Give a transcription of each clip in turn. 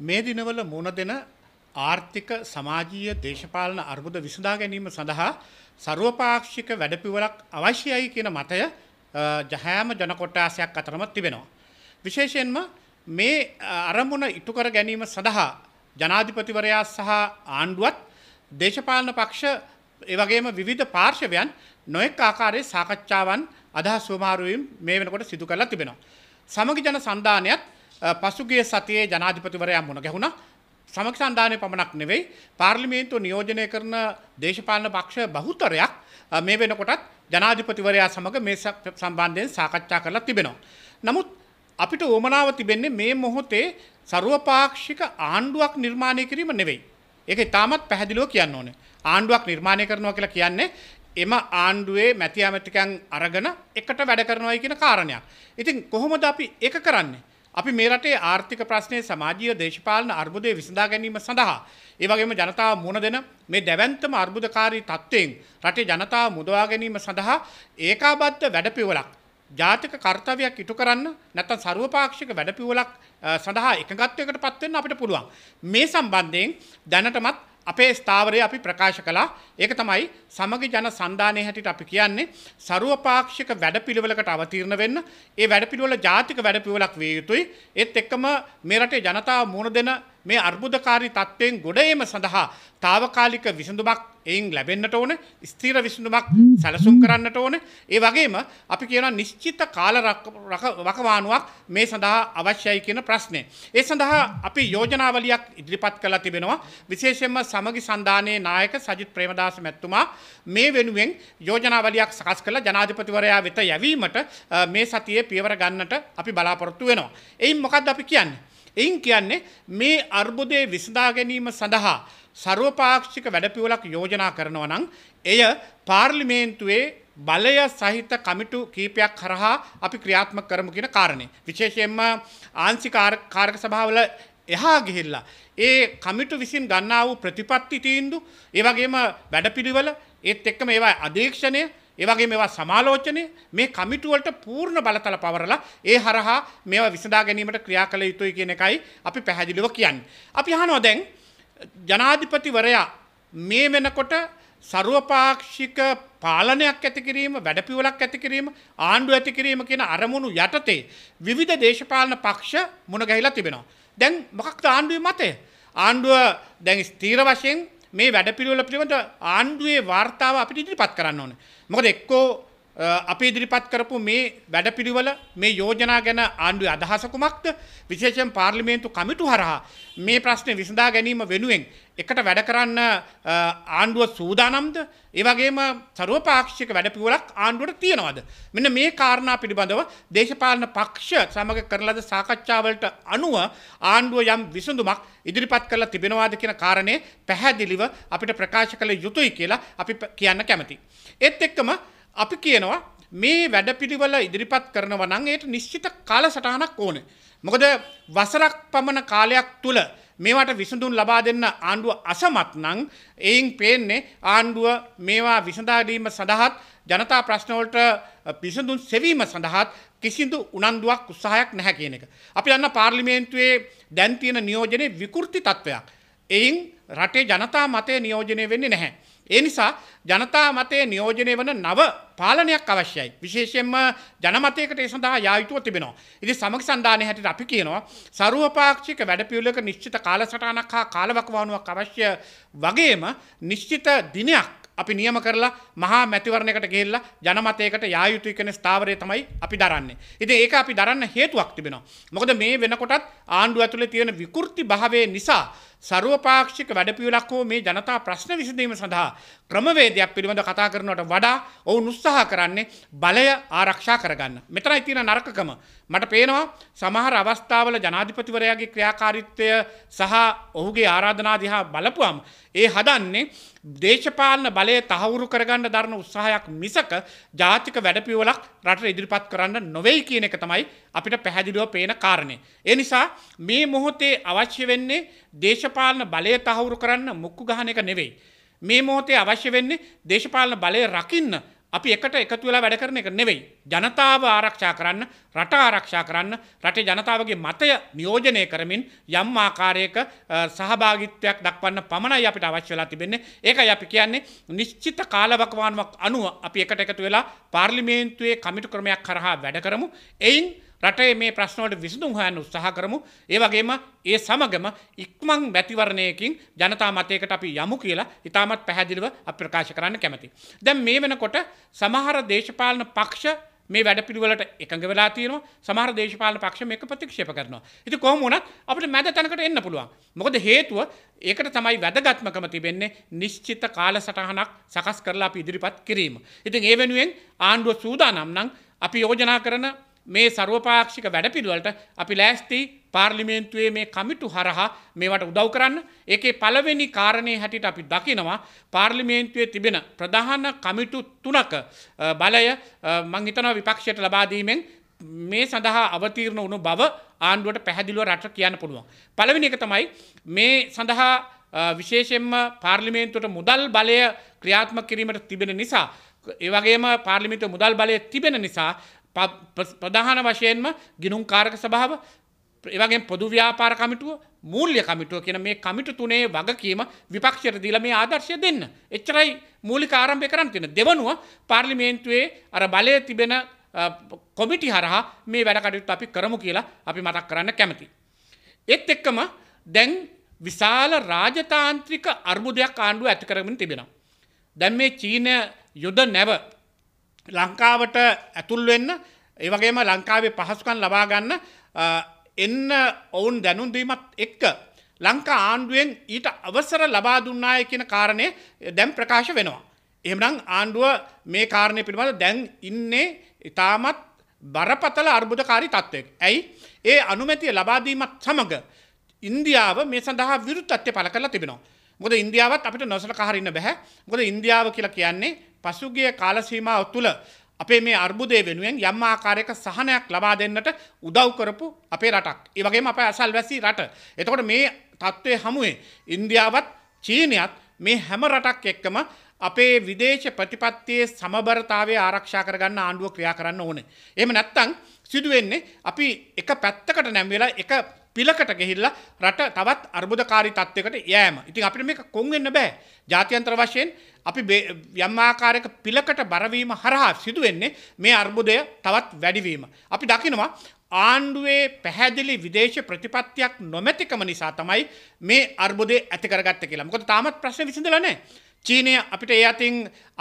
මේ දිනවල මුණ දෙන ආර්ථික සමාජීය දේශපාලන අර්බුද විසඳා ගැනීම සඳහා ਸਰවපාක්ෂික වැඩපිවලක් අවශ්‍යයි කියන මතය ජහෑම ජනකොට්ටාසයක් අතරම තිබෙනවා. විශේෂයෙන්ම මේ අරමුණ ඉටුකර ගැනීම සඳහා ජනාධිපතිවරයා සහ ආණ්ඩුවත් දේශපාලන පක්ෂ එවගේම විවිධ පාර්ශවයන් නොයෙක් ආකාරයේ සාකච්ඡාවන් අදහස් සුවමාරුවීම් මේ වෙනකොට සිදු කරලා තිබෙනවා. සමග ජන සන්ධානයත් පසුගිය සතියේ ජනාධිපතිවරයා මුණ ගැහුණා සමක් සන්ධානය පමණක් නෙවෙයි පාර්ලිමේන්තු නියෝජනය කරන දේශපාලන පක්ෂ බහුතරයක් මේ වෙනකොටත් ජනාධිපතිවරයා සමඟ මේ සම්බන්ධයෙන් සාකච්ඡා කරලා තිබෙනවා. නමුත් අපිට ඕමනාව තිබෙන්නේ මේ මොහොතේ සරුවපාක්ෂික ආණ්ඩුවක් නිර්මාණය කිරීම නෙවෙයි. ඒක ඉතාමත් පැහැදිලිව කියන්න ඕනේ. ආණ්ඩුවක් නිර්මාණය කරනවා කියලා කියන්නේ එම ආණ්ඩුවේ මැති ඇමතිකන් අරගෙන එකට වැඩ කරනවයි කියන කාරණයක්. ඉතින් කොහොමද අපි ඒක කරන්නේ? අපි මේ රටේ ආර්ථික ප්‍රශ්නය සමාජීය දේශපාලන අර්බුදය විසඳා ගැනීම සඳහා. ඒවගේම ජනතාව මුණ දෙන මේ දැවන්තම අර්බුදකාරී තත්ත්වයෙන් රටේ ජනතාව මුදවා ගැනීම සඳහා ඒකාබද්ධ වැඩපිවලක්. ජාතික කර්තවයක් ඉටු කරන්න නැතන් සරුවපාක්ෂික වැඩපිවලක් සඳහා එකගත්වයකට පත්වන්න අපිට පුළුවන්. මේ සම්බන්ධයෙන් දැනටමත් අපේ ස්ථාවරය අපි ප්‍රකාශ කළා ඒක තමයි සමගි ජන සන්ධානය හැටිට අපි කියන්නේ සරුවපාක්ෂික වැඩපිළිවෙලකට අවතීරණ වෙන්න ඒ වැඩපිළිවෙල ජාතික වැඩපිවලක් විය යුතුයි ඒත් එක්කම මෙරටේ ජනතාව මුණ දෙන මේ අර්බුදකාරී තත්ත්වයෙන් ගොඩේම සඳහා තාවකාලික විසඳුමක් එයින් ලැබෙන්න්නට ඕන ස්තීර විසඳුමක් සැලසුම් කරන්නට ඕන ඒ වගේම අපි කියන නිශ්චිත කාල වකවානුවක් මේ සඳහා අවශ්‍යයි කියන ප්‍රශ්නය. ඒ සඳහා අපි යෝජනාවලියක් ඉදිරිපත් කලා තිබෙනවා විශේෂෙන්ම සමගි සන්ධානයේ නායක සජිත් ප්‍රේමදාස මැත්තුමා මේ වෙනුවෙන් යෝජනාවලයක් සකස් කළ ජනාධිපතිවරයා වෙත යැවීමට මේ සතියේ පියවර ගන්නට අපි බලාපොරොත්තු වෙනවා. එයින් මොකක්ද අපි කියන්නේ. එයින් කියන්නේ මේ අර්බුදය විසඳා ගැනීම සඳහා සර්වපාක්ෂික වැඩපියවලක් යෝජනා කරනව නම් එය පාර්ලිමේන්තුවේ බලය සහිත කමිටු කීපයක් හරහා අපි ක්‍රියාත්ම කරමු කියෙන කාරණය. විශේෂයෙන්ම ආංසි කාරක සභාවල එහා ගිහිල්ලා. ඒ කමිටු විසින් ගන්නා වූ ප්‍රතිපත්ති තීන්දු ඒවගේම වැඩපිළිවල ඒත් එක්කම ඒවා අධේක්ෂණය ඒවගේ මෙවා සමාලෝචනය මේ කමිටුවලට පූර්ණ බලතල පවරලා ඒ හරහා මේවා විසඳා ගැනීමට ක්‍රියා කළ යුතුයි කියන එකයි අපි පැහැදිලිව කියන්න. අපි හනෝ දැන් ජනාධිපතිවරයා මේ වෙනකොට සරුවපාක්ෂික පාලනයක් ඇතිකිරීම වැඩපිවලක් ඇතිකිරීම ආණ්ඩු ඇතිකිරීම කියන අරමුණු යටතේ විවිධ දේශපාලන පක්ෂ මුණගැහිලා තිබෙනවා. දැන් මොකක් ආණ්ඩුව මතය. ආණ්ඩුව දැන් ස්තීර වශයෙන් මේ වැඩපිළිවෙල පිළිබඳ ආණ්ඩුවේ වාර්තාව අපිට ඉදිරිපත් කරන්න ඕනේ. මොකද එක්කෝ අපි ඉදිරිපත් කරපු මේ වැඩපිළිවල මේ යෝජනා ගැන ආණ්ඩුවේ අදහස කුමක්ද විශේෂයෙන් පාර්ලිමේන්තු කමිටු හරහා මේ ප්‍රශ්නේ විසඳා ගැනීම වෙනුවෙන් එකට වැඩ කරන්න ආණ්ඩුව සූදානම්ද ඒ වගේම ਸਰවපාක්ෂික වැඩපිළිවෙලක් ආණ්ඩුවට තියෙනවද මෙන්න මේ කාරණා පිළිබඳව දේශපාලන පක්ෂ සමග කරලද සාකච්ඡාවලට අනුව ආණ්ඩුව යම් විසඳුමක් ඉදිරිපත් කරලා තිබෙනවාද කියන කාරණේ පැහැදිලිව අපිට ප්‍රකාශ කළ යුතුයි කියලා අපි කියන්න කැමතියි ඒත් එක්කම අපි කියනවා මේ වැඩ පිළිවල ඉදිරිපත් කරනව නං ඒයට නිශ්චිත කාල සටහනක් ඕන. මොකද වසරක් පමණ කාලයක් තුළ මේවට විසඳුන් ලබා දෙන්න ආණ්ඩුව අසමත් නං එයින් පේන්නේ ආණ්ඩුව මේවා විසඳාදීම සඳහත් ජනතා ප්‍රශ්නවලට පිසඳුන් සෙවීම සඳහත් කිසිදු උනන්දුවක් උත්සාහයක් නැහැ කියන එක. අපි යන්න පාර්ලිමේන්තුවේ දැන්තියෙන නියෝජනය විකෘති තත්ත්වයක්. එයින් රටේ ජනතා මතය නියෝජනය වෙන්නේ නැහැ. ඒ නිසා ජනතා මතය නියෝජනය වන නව පාලනයක් අවශ්‍යයි. විශේෂයෙන්ම ජනමතයකට ඒ සඳහා යායුතුව තිබෙනවා. ඉදි සමක් සන්ධානය හැට අපි කියනවා සරුවපාක්ෂික වැඩපියවලක නිශ්චිත කාලසටානක් හා කාලවකවානුවක් අවශ්‍ය වගේම නිශ්චිත දිනයක් අපි නියම කරලා මහා මැතිවරණයකට ගේල්ලා ජනමතයකට යායුතු කෙන ස්ථාවරය තමයි අපි දරන්නේ. ඉති ඒක අපි දරන්න හේතුවක් තිබෙනවා. මොකද මේ වෙනකොටත් ආණ්ඩු ඇතුළ තියෙන විකෘති භාවය නිසා සරුවපාක්ෂික වැඩපියලක් හෝ මේ ජනතා ප්‍රශ්න විසඳීම සඳහා ක්‍රමවේදයක් පිළිබඳ කතා කරනවට වඩා ඔවුන් උත්සාහ කරන්නේ බලය ආරක්ෂා කරගන්න. මෙතනයි තියෙන නරකකම. මට පේනවා සමහර අවස්ථාවල ජනාධිපතිවරයාගේ ක්‍රියාකාරීත්වය සහ ඔහුගේ ආරාධනා දිහා බලපුවම් ඒ හදන්නේ දේශපාලන බලය තහවුරු කරගන්න දරන උත්සාහයක් මිසක ජාතික වැඩපියවලක් රට ඉදිරිපත් කරන්න නොවෙයි කියන එක තමයි අපිට පැහැදිලිව පේන කාරණය. ඒ නිසා මේ මොහොතේ අවශ්‍ය වෙන්නේ දේශපාලන බලය තහවුරු කරන්න මුක්කු ගහන එක නෙවෙයි. මේ මෝතේ අවශ්‍ය වෙන්නේ දේශපාලන බලය රකින්න අපි එකට එකතු වෙලා වැඩ කරන එක නෙවෙයි. ජනතාව ආරක්ෂා කරන්න, රට ආරක්ෂා කරන්න, රටේ ජනතාවගේ මතය නියෝජනය කරමින් යම් ආකාරයක සහභාගිත්වයක් දක්වන්න පමණයි අපිට අවශ්‍ය වෙලා තිබෙන්නේ. ඒකයි අපි කියන්නේ නිශ්චිත කාලවකවානුවක් අනුව අපි එකට එකතු වෙලා පාර්ලිමේන්තුවේ කමිටු ක්‍රමයක් කරහා වැඩ කරමු. එයින් රටේ මේ ප්‍රශ්නවලට විසඳුම් හොයන්න උත්සාහ කරමු. ඒ වගේම ඒ සමගම ඉක්මන් මැතිවරණයකින් ජනතා මතයකට අපි යමු කියලා ඉතාමත් පැහැදිලිව අපි ප්‍රකාශ කරන්න කැමති. දැන් මේ වෙනකොට සමහර දේශපාලන පක්ෂ මේ වැඩපිළිවෙලට එකඟ වෙලා තියෙනවා සමහර දේශපාලන පක්ෂ මේක ප්‍රතික්ෂේප කරනවා. ඉතින් කොහොම වුණත් අපිට මැද තැනකට එන්න පුළුවන්. මොකද හේතුව ඒකට තමයි වැදගත්මකම තිබෙන්නේ නිශ්චිත කාලසටහනක් සකස් කරලා අපි ඉදිරිපත් කිරීම. ඉතින් ඒ වෙනුවෙන් ආණ්ඩුව සූදානම් නම් අපි යෝජනා කරන මේ සර්වපාක්ෂික වැඩපිළිවෙලට අපි ලෑස්ති පාර්ලිමේන්තුවේ මේ කමිටු හරහා මේවට උදව් කරන්න. ඒකේ පළවෙනි කාරණේ හැටියට අපි දකිනවා පාර්ලිමේන්තුවේ තිබෙන ප්‍රධාන කමිටු තුනක බලය මං හිතනවා විපක්ෂයට ලබා දීමෙන් මේ සඳහා අවතීර්ණ වුණු බව ආණ්ඩුවට පැහැදිලිව රට කියන්න පුළුවන්. පළවෙනි එක තමයි මේ සඳහා විශේෂයෙන්ම පාර්ලිමේන්තුවට මුදල් බලය ක්‍රියාත්මක කිරීමට තිබෙන නිසා ඒවගේම පාර්ලිමිට මුදල් බලය තිබෙන නිසා ප්‍රධාන වශයෙන්ම ගිනුම් කාරක සභාව ඒවගේ පොදු ව්‍යාපාර කමිටුව මූල්්‍ය කමිටුව කියන මේ කමිට තුනේ වගකීම විපක්ෂයට දීල මේ ආදර්ශය දෙන්න. එච්චරයි මූලි කාරම්භය කරන්න තියෙන දෙවනුව පාර්ලිමේන්තුවේ අර බලය තිබෙන කොමිටි හරහා මේ වැඩකටයුතු අපි කරමු කියලා අපි මතක් කරන්න කැමති. එත් එක්කම දැන් විශාල රාජතාන්ත්‍රික අර්බුදයක් ආණ්ඩුව ඇතිකරමින් තිබෙන. දැන් මේ චීනය යුද නැව ලංකාවට ඇතුල් වෙන්න ඒවගේම ලංකාවේ පහසුකන් ලබාගන්න එන්න ඔවුන් දැනුන්දීමත් එක්ක ලංකා ආණ්ඩුවෙන් ඊට අවසර ලබා දුන්නාය කියන කාරණය දැම් ප්‍රකාශ වෙනවා. එහමනම් ආණ්ඩුව මේ කාරණය පිළිබඳ දැන් ඉන්නේ ඉතාමත් බරපතල අර්බුදකාරි තත්ත්වයක්. ඇයි ඒ අනුමැතිය ලබාදීමත් සමඟ ඉන්දියාව මේ සඳහා විරුත්තත්ය පල කරලා තිබෙනවා. ගොද ඉන්දියාවත් අපිට නොසල කහරන්න බැහැ ගොද ඉන්දියාව කියලා කියන්නේ පසුගිය කාලසීමාව තුළ අපේ මේ අර්බුදය වෙනුවෙන් යම් ආකාරයක සහනයක් ලබා දෙන්නට උදව් කරපු අපේ රටක්. ඒ වගේම අප අසල් වැසි රට. එතකොට මේ තත්ත්වය හමුවේ ඉන්දියාවත් චීනයත් මේ හැම රටක් එක්කම අපේ විදේශ ප්‍රතිපත්තියේ සමබරතාවය ආරක්ෂා කරගන්න ආණ්ඩුව ක්‍රියා කරන්න ඕන. එහෙම නැත්තං සිදුවෙන්නේ අපි එක පැත්තකට නැම් වෙලා එක පිලකට ගෙහිල්ලා රට තවත් අර්බුදකාරී තත්වයකට යෑම. ඉතින් අපිට මේක කොන් වෙන්න බෑ. ජාත්‍යන්තර වශයෙන් අපි යම් ආකාරයක පිලකට බරවීම හරහා සිදුවෙන්නේ මේ අර්බුදය තවත් වැඩිවීම. අපි දකිනවා ආණ්ඩුවේ පැහැදිලි විදේශ ප්‍රතිපත්තියක් නොමැතිකම නිසා තමයි මේ අර්බුදය ඇතිකරගත්ත කියලා. මොකද තාමත් ප්‍රශ්න විසඳලා නැහැ. චීනය අපිට ඒ අතින්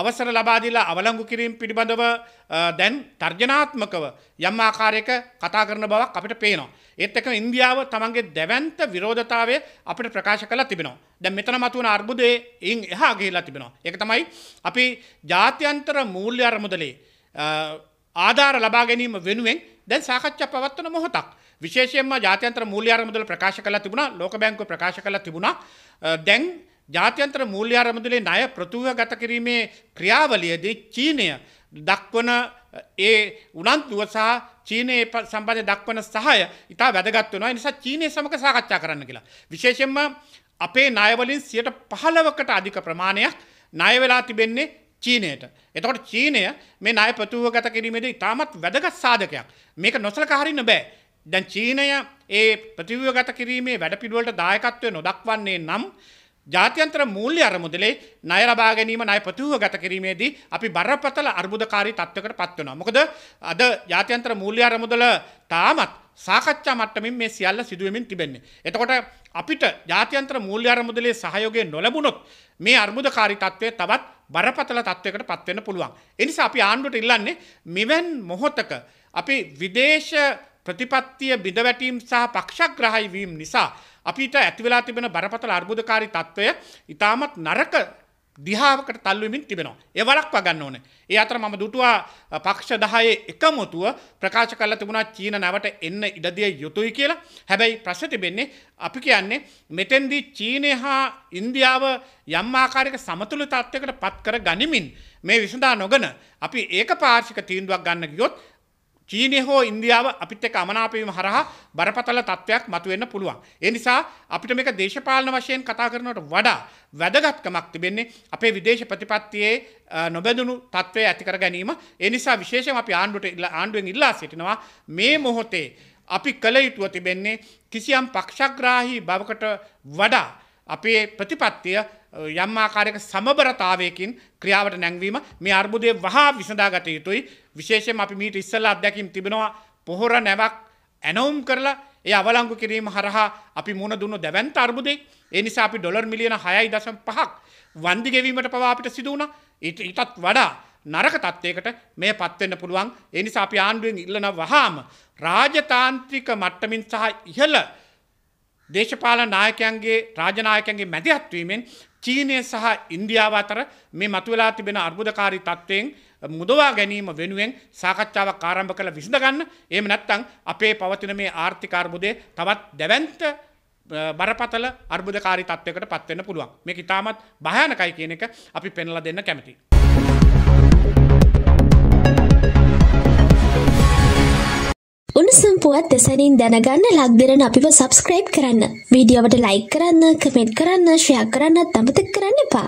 අවසර ලබාදිලා අවලංගු කිරීම් පිළිබඳව දැන් තර්ජනාත්මකව යම් ආකාරයක කතා කරන බවක් අපිට පේනවා. ඒත් එක ඉන්දියාව තමන්ගේ දැවන්ත විරෝධතාවය අපිට ප්‍රකාශ කලා තිබෙනවා. දැන් මෙතන මතුවන අර්බුදයේ ඉන් එහා ගිහිලා තිබෙනවා. ඒක තමයි අපි ජාත්‍යන්තර මූල්‍ය අරමුදලේ ආධාර ලබා ගැනීම වෙනුවෙන් දැන් සාකච්ඡා පවත්වන මොහොතක්. විශේෂයෙන්ම ජාත්‍යන්තර මූල්‍ය අරමුදල ප්‍රකාශ කළා තිබුණා. ලෝක බැංකුව ප්‍රකාශ කළා තිබුණා. දැන් ජාත්‍යන්ත්‍ර මූල්‍ය අරමුදලේ ණය ප්‍රතුව ගත කිරීමේ ක්‍රියාවලියදී චීනය දක්වන ඒ උනන්තුව සහ චීනයේ සම්බන්ධ දක්වන සහය ඉතා වැදගත් වෙනවා නිසා චීනය සමඟ සාකච්ඡා කරන්න කියලා. විශේෂෙන්ම අපේ ණයවලින් සියට පහලවකට අධික ප්‍රමාණයක් ණය වෙලා තිබෙන්නේ චීනයට. එතකොට චීනය මේ ණය ප්‍රතුව ගත කිරීමේද ඉතාමත් වැදගත් සාධකයක්. මේක නොසලක හරින්න බෑ. දැන් චීනය ඒ ප්‍රතිවගත කිරීමේ වැඩ පිඩුවලට දායකත්වය නොදක්වන්නේ නම් ජාත්‍යන්ත්‍ර මූල්‍ය අරමුදලේ ණය ලබා ගැනීම ණය ප්‍රතිවව ගත කිරීමේදී අපි බරපතල අර්බුදකාරී තත්ත්වයකට පත් වෙනවා. මොකද අද ජාත්‍යන්තර මූල්‍ය අරමුදල තාමත් සාකච්ඡා මට්ටමින් මේ සියල්ල සිදුවෙමින් තිබෙන්නේ. එතකොට අපිට ජාත්‍යන්ත්‍ර මූල්‍ය අරමුදලේ සහයෝගය නොලැබුණොත් මේ අර්බුදකාරී තත්ත්වය තවත් බරපතල තත්ත්වයකට පත්වෙන්න පුළුවන්. එනිසා අපි ආණ්ඩුවට ඉල්ලන්නේ මෙවන් මොහොතක අපි විදේශ ප්‍රතිපත්තිය බිඳවැටීම් සහ පක්ෂග්‍රහයි වීම නිසා අපිට ඇතිවෙලා තිබෙන බරපතල අර්බුදකාරී තත්ත්වය ඉතාමත් නරක දිහාාවකට තල්ලුවමින් තිබෙනවා. ඒ වලක් වගන්න ඕන. ඒ අතර මම දුටවා පක්ෂ දහයේ එකමුතුව ප්‍රකාශ කල තිබුණා චීන නැවට එන්න ඉඩදිය යුතුයි කියලා හැබැයි ප්‍රශ්තිබෙන්නේ අපි කියන්නේ මෙතැන්දී චීනය හා ඉන්දියාව යම්මාකාරක සමතුළ තත්ත්වකට පත් කර ගනිමින් මේ විසඳා නොගන අපි ඒක පාර්ශික තීන්දුවක් ගන්න ගියොත් චීනය හෝ ඉන්දියාව අපිත් එක අමනාපීම හරහා බරපතල තත්ත්වයක් මතුවෙන්න පුළුවන්. ඒ නිසා අපිට මේක දේශපාලන වශයෙන් කතා කරනවට වඩා වැදගත්කමක් තිබෙන්නේ අපේ විදේශ ප්‍රතිපත්තියේ නොබැඳුණු තත්ත්වය ඇතිකර ගැනීම. ඒ නිසා විශේෂම අපි ආණ්ඩුවට ආණ්ඩුවෙන් ඉල්ලා සිටිනවා මේ මොහොතේ අපි කළ යුතුව තිබෙන්නේ කිසියම් පක්ෂග්‍රාහි බවකට වඩා අපේ ප්‍රතිපත්තිය යම් ආකාරයක සමබරතාවයකින් ක්‍රියාවට නැංවීම මේ අර්බුදය වහා විසඳාගත යුතුයි විශේෂයෙන් අපි මීට ඉස්සල්ල අත්දැකීම් තිබෙනවා පොහොර නැවක් ඇනවුම් කරලා ඒ අවලංගු කිරීම හරහා අපි මුණ දුන්නු දැවන්ත අර්බුදේ ඒ නිසා අපි ඩොලර් මිලියන හයයි දශම් පහක් වන්දි ගෙවීමට පවා අපිට සිදුවුණ ඉටත් වඩා නරක තත්ත්වයකට මේ පත්වෙන්න පුළුවන් ඒ නිසා අපි ආණ්ඩුවෙන් ඉල්ලන වහාම රාජතාන්ත්‍රික මට්ටමින් සහ ඉහළ දේශපාලන නායකයන්ගේ රාජනායකන්ගේ මැදිහත්වීමෙන් චීනය සහ ඉන්දියාව අතර මේ මතුවෙලා තිබෙන අර්බුදකාරී තත්ත්වයෙන් මුදවා ගැනීම වෙනුවෙන් සාකච්ඡාවක් කාරම්භ කළ විසඳගන්න එම නැත්තං අපේ පවතින මේ ආර්ථිකාර්බුදය තවත් දැවන්ත බරපතල අර්බුදකාරි තත්වකට පත්වෙන පුළුවන් මේ ඉතාමත් භයනකයි කියන එක අපි පෙනල දෙන්න කැමති. උණුසුම් පුවත් දෙසැනින් දැනගන්න ලක්දරන අපිව සබස්ක්‍රයිබ් කරන්න. වීඩියෝවට ලයි කරන්න කමෙන්ට් කරන්න ශ්‍රයක් කරන්න තමතක් කරන්න එපා.